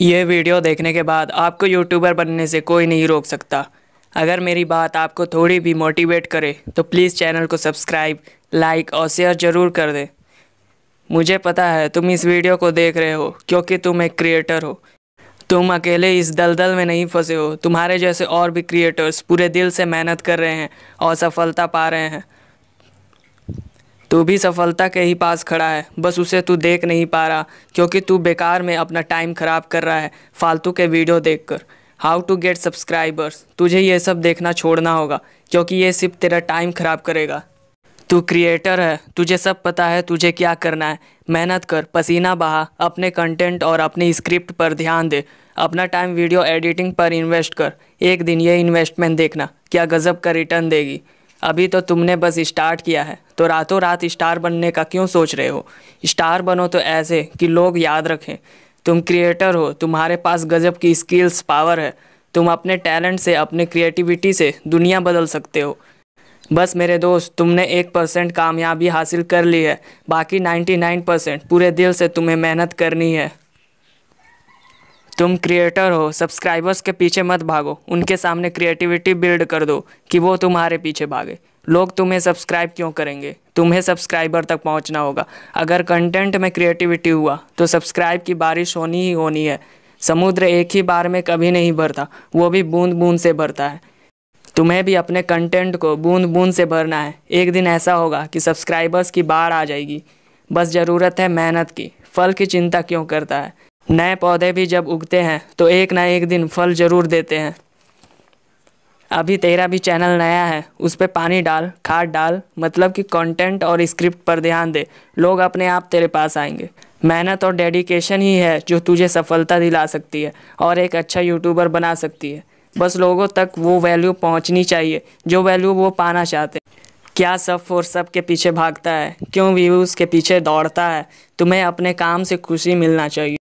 ये वीडियो देखने के बाद आपको यूट्यूबर बनने से कोई नहीं रोक सकता अगर मेरी बात आपको थोड़ी भी मोटिवेट करे तो प्लीज़ चैनल को सब्सक्राइब लाइक और शेयर ज़रूर कर दें मुझे पता है तुम इस वीडियो को देख रहे हो क्योंकि तुम एक क्रिएटर हो तुम अकेले इस दलदल में नहीं फंसे हो तुम्हारे जैसे और भी क्रिएटर्स पूरे दिल से मेहनत कर रहे हैं और सफलता पा रहे हैं तू भी सफलता के ही पास खड़ा है बस उसे तू देख नहीं पा रहा क्योंकि तू बेकार में अपना टाइम ख़राब कर रहा है फालतू के वीडियो देखकर हाउ टू गेट सब्सक्राइबर्स तुझे ये सब देखना छोड़ना होगा क्योंकि ये सिर्फ तेरा टाइम ख़राब करेगा तू क्रिएटर है तुझे सब पता है तुझे क्या करना है मेहनत कर पसीना बहा अपने कंटेंट और अपनी स्क्रिप्ट पर ध्यान दे अपना टाइम वीडियो एडिटिंग पर इन्वेस्ट कर एक दिन ये इन्वेस्टमेंट देखना क्या गजब का रिटर्न देगी अभी तो तुमने बस स्टार्ट किया है तो रातों रात स्टार बनने का क्यों सोच रहे हो स्टार बनो तो ऐसे कि लोग याद रखें तुम क्रिएटर हो तुम्हारे पास गजब की स्किल्स पावर है तुम अपने टैलेंट से अपने क्रिएटिविटी से दुनिया बदल सकते हो बस मेरे दोस्त तुमने एक परसेंट कामयाबी हासिल कर ली है बाकी नाइन्टी नाइन परसेंट पूरे दिल से तुम्हें मेहनत करनी है तुम क्रिएटर हो सब्सक्राइबर्स के पीछे मत भागो उनके सामने क्रिएटिविटी बिल्ड कर दो कि वो तुम्हारे पीछे भागे लोग तुम्हें सब्सक्राइब क्यों करेंगे तुम्हें सब्सक्राइबर तक पहुंचना होगा अगर कंटेंट में क्रिएटिविटी हुआ तो सब्सक्राइब की बारिश होनी ही होनी है समुद्र एक ही बार में कभी नहीं भरता वो भी बूंद बूंद से भरता है तुम्हें भी अपने कंटेंट को बूंद बूंद से भरना है एक दिन ऐसा होगा कि सब्सक्राइबर्स की बाढ़ आ जाएगी बस ज़रूरत है मेहनत की फल की चिंता क्यों करता है नए पौधे भी जब उगते हैं तो एक ना एक दिन फल ज़रूर देते हैं अभी तेरा भी चैनल नया है उस पर पानी डाल खाद डाल मतलब कि कंटेंट और स्क्रिप्ट पर ध्यान दे लोग अपने आप तेरे पास आएंगे मेहनत और डेडिकेशन ही है जो तुझे सफलता दिला सकती है और एक अच्छा यूट्यूबर बना सकती है बस लोगों तक वो वैल्यू पहुंचनी चाहिए जो वैल्यू वो पाना चाहते हैं क्या सब फोर सब के पीछे भागता है क्यों व्यूज़ के पीछे दौड़ता है तुम्हें अपने काम से खुशी मिलना चाहिए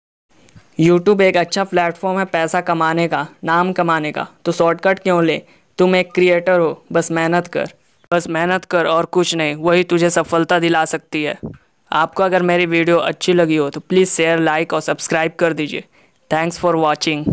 यूट्यूब एक अच्छा प्लेटफॉर्म है पैसा कमाने का नाम कमाने का तो शॉर्टकट क्यों ले तुम एक क्रिएटर हो बस मेहनत कर बस मेहनत कर और कुछ नहीं वही तुझे सफलता दिला सकती है आपको अगर मेरी वीडियो अच्छी लगी हो तो प्लीज़ शेयर लाइक और सब्सक्राइब कर दीजिए थैंक्स फॉर वॉचिंग